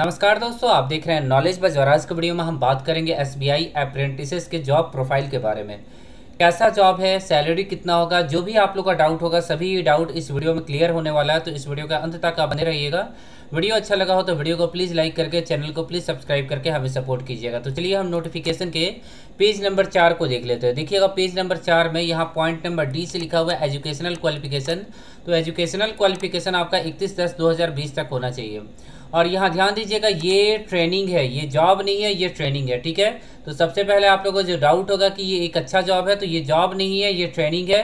नमस्कार दोस्तों आप देख रहे हैं नॉलेज आज के वीडियो में हम बात करेंगे एस बी आई अप्रेंटिसेस के जॉब प्रोफाइल के बारे में कैसा जॉब है सैलरी कितना होगा जो भी आप लोग का डाउट होगा सभी डाउट इस वीडियो में क्लियर होने वाला है तो इस वीडियो का अंत तक आप बने रहिएगा वीडियो अच्छा लगा हो तो वीडियो को प्लीज़ लाइक करके चैनल को प्लीज़ सब्सक्राइब करके हमें सपोर्ट कीजिएगा तो चलिए हम नोटिफिकेशन के पेज नंबर चार को देख लेते हैं देखिएगा पेज नंबर चार में यहाँ पॉइंट नंबर डी से लिखा हुआ है एजुकेशनल क्वालिफिकेशन तो एजुकेशनल क्वालिफिकेशन आपका इकतीस दस दो तक होना चाहिए और यहाँ ध्यान दीजिएगा ये ट्रेनिंग है ये जॉब नहीं है ये ट्रेनिंग है ठीक है तो सबसे पहले आप लोगों को जो डाउट होगा कि ये एक अच्छा जॉब है तो ये जॉब नहीं है ये ट्रेनिंग है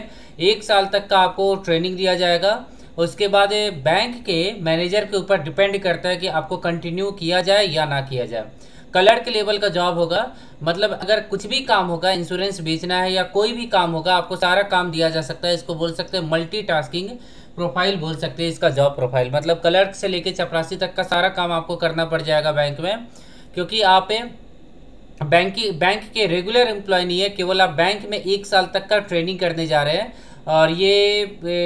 एक साल तक का आपको ट्रेनिंग दिया जाएगा उसके बाद बैंक के मैनेजर के ऊपर डिपेंड करता है कि आपको कंटिन्यू किया जाए या ना किया जाए के लेवल का जॉब होगा मतलब अगर कुछ भी काम होगा इंश्योरेंस बेचना है या कोई भी काम होगा आपको सारा काम दिया जा सकता है इसको बोल सकते हैं मल्टीटास्किंग प्रोफाइल बोल सकते हैं इसका जॉब प्रोफाइल मतलब क्लर्क से लेके चपरासी तक का सारा काम आपको करना पड़ जाएगा बैंक में क्योंकि आप बैंक की बैंक के रेगुलर एम्प्लॉय नहीं है केवल आप बैंक में एक साल तक का ट्रेनिंग करने जा रहे हैं और ये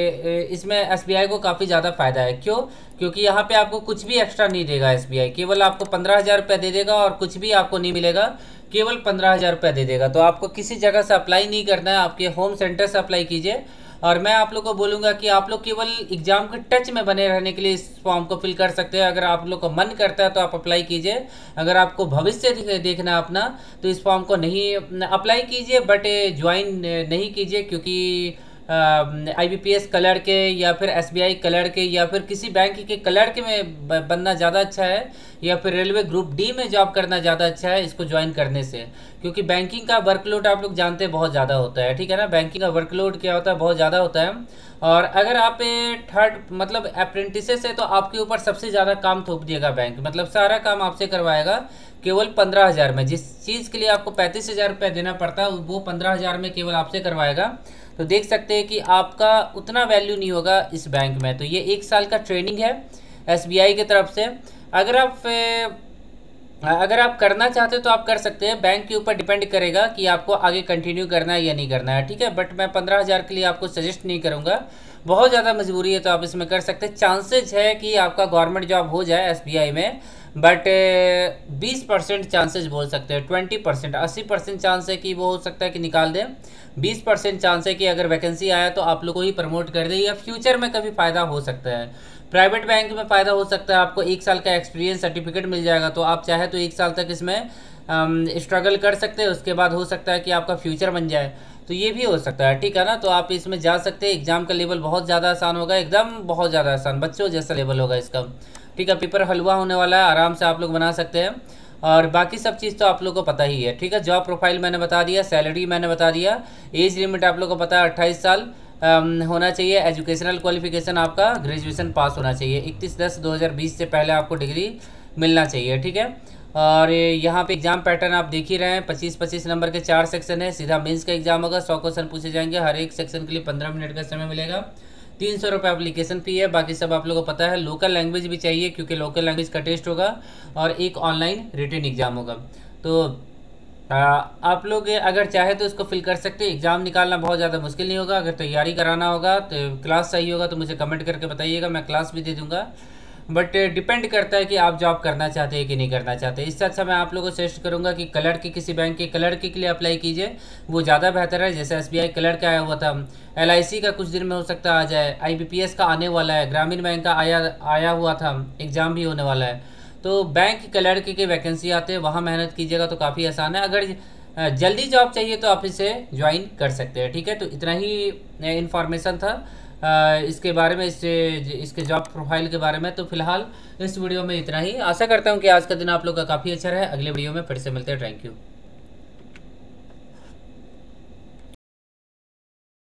इसमें एस को काफ़ी ज़्यादा फ़ायदा है क्यों क्योंकि यहाँ पे आपको कुछ भी एक्स्ट्रा नहीं देगा एस केवल आपको पंद्रह हज़ार रुपये दे देगा और कुछ भी आपको नहीं मिलेगा केवल पंद्रह हज़ार रुपया दे देगा तो आपको किसी जगह से अप्लाई नहीं करना है आपके होम सेंटर से अप्लाई कीजिए और मैं आप लोग को बोलूँगा कि आप लोग केवल एग्ज़ाम के टच में बने रहने के लिए इस फॉर्म को फिल कर सकते हैं अगर आप लोग को मन करता है तो आप अप्लाई कीजिए अगर आपको भविष्य देखना अपना तो इस फॉर्म को नहीं अप्लाई कीजिए बट ज्वाइन नहीं कीजिए क्योंकि आईबीपीएस कलर के या फिर एसबीआई कलर के या फिर किसी बैंक के कलर के में बनना ज़्यादा अच्छा है या फिर रेलवे ग्रुप डी में जॉब करना ज़्यादा अच्छा है इसको ज्वाइन करने से क्योंकि बैंकिंग का वर्कलोड आप लोग जानते हैं बहुत ज़्यादा होता है ठीक है ना बैंकिंग का वर्कलोड क्या होता है बहुत ज़्यादा होता है और अगर आप थर्ड मतलब अप्रेंटिसेस है तो आपके ऊपर सबसे ज़्यादा काम थोप दिएगा बैंक मतलब सारा काम आपसे करवाएगा केवल पंद्रह हज़ार में जिस चीज़ के लिए आपको पैंतीस हज़ार रुपये देना पड़ता है वो पंद्रह हज़ार में केवल आपसे करवाएगा तो देख सकते हैं कि आपका उतना वैल्यू नहीं होगा इस बैंक में तो ये एक साल का ट्रेनिंग है एस की तरफ से अगर आप अगर आप करना चाहते हो तो आप कर सकते हैं बैंक के ऊपर डिपेंड करेगा कि आपको आगे कंटिन्यू करना है या नहीं करना है ठीक है बट मैं पंद्रह हज़ार के लिए आपको सजेस्ट नहीं करूँगा बहुत ज़्यादा मजबूरी है तो आप इसमें कर सकते हैं चांसेज है कि आपका गवर्नमेंट जॉब हो जाए एस में बट बीस परसेंट चांसेज बोल सकते हैं ट्वेंटी परसेंट अस्सी परसेंट चांस है कि वो हो सकता है कि निकाल दें बीस परसेंट चांस है कि अगर वैकेंसी आया तो आप लोग को ही प्रमोट कर दे या फ्यूचर में कभी फ़ायदा हो सकता है प्राइवेट बैंक में फ़ायदा हो सकता है आपको एक साल का एक्सपीरियंस सर्टिफिकेट मिल जाएगा तो आप चाहे तो एक साल तक इसमें स्ट्रगल कर सकते हैं उसके बाद हो सकता है कि आपका फ्यूचर बन जाए तो ये भी हो सकता है ठीक है ना तो आप इसमें जा सकते हैं एग्ज़ाम का लेवल बहुत ज़्यादा आसान होगा एकदम बहुत ज़्यादा आसान बच्चों जैसा लेवल होगा इसका ठीक है पेपर हलवा होने वाला है आराम से आप लोग बना सकते हैं और बाकी सब चीज़ तो आप लोग को पता ही है ठीक है जॉब प्रोफाइल मैंने बता दिया सैलरी मैंने बता दिया एज लिमिट आप लोग को पता है अट्ठाईस साल होना चाहिए एजुकेशनल क्वालिफिकेशन आपका ग्रेजुएशन पास होना चाहिए इकतीस दस बीस से पहले आपको डिग्री मिलना चाहिए ठीक है और यहाँ पे एग्जाम पैटर्न आप देख ही रहे हैं पच्चीस पच्चीस नंबर के चार सेक्शन है सीधा मेंस का एग्जाम होगा सौ क्वेश्चन पूछे जाएंगे हर एक सेक्शन के लिए पंद्रह मिनट का समय मिलेगा तीन सौ रुपये अप्लीकेशन फ़ी है बाकी सब आप लोगों को पता है लोकल लैंग्वेज भी चाहिए क्योंकि लोकल लैंग्वेज का टेस्ट होगा और एक ऑनलाइन रिटर्न एग्जाम होगा तो आ, आप लोग अगर चाहे तो इसको फिल कर सकते हैं एग्ज़ाम निकालना बहुत ज़्यादा मुश्किल नहीं होगा अगर तैयारी तो कराना होगा तो क्लास चाहिए होगा तो मुझे कमेंट करके बताइएगा मैं क्लास भी दे दूँगा बट डिपेंड करता है कि आप जॉब करना चाहते हैं कि नहीं करना चाहते इससे अच्छा मैं आप लोगों को सजेस्ट करूंगा कि कलर के किसी बैंक के कलर के लिए अप्लाई कीजिए वो ज़्यादा बेहतर है जैसे एस कलर का आया हुआ था एल का कुछ दिन में हो सकता आ जाए आई का आने वाला है ग्रामीण बैंक का आया आया हुआ था एग्ज़ाम भी होने वाला है तो बैंक कलर के, के वैकेंसी आते हैं वहाँ मेहनत कीजिएगा तो काफ़ी आसान है अगर जल्दी जॉब चाहिए तो आप इसे ज्वाइन कर सकते हैं ठीक है तो इतना ही इन्फॉर्मेशन था इसके बारे में इससे इसके जॉब प्रोफाइल के बारे में तो फिलहाल इस वीडियो में इतना ही आशा करता हूँ कि आज का दिन आप लोग का काफ़ी अच्छा रहे अगले वीडियो में फिर से मिलते हैं थैंक यू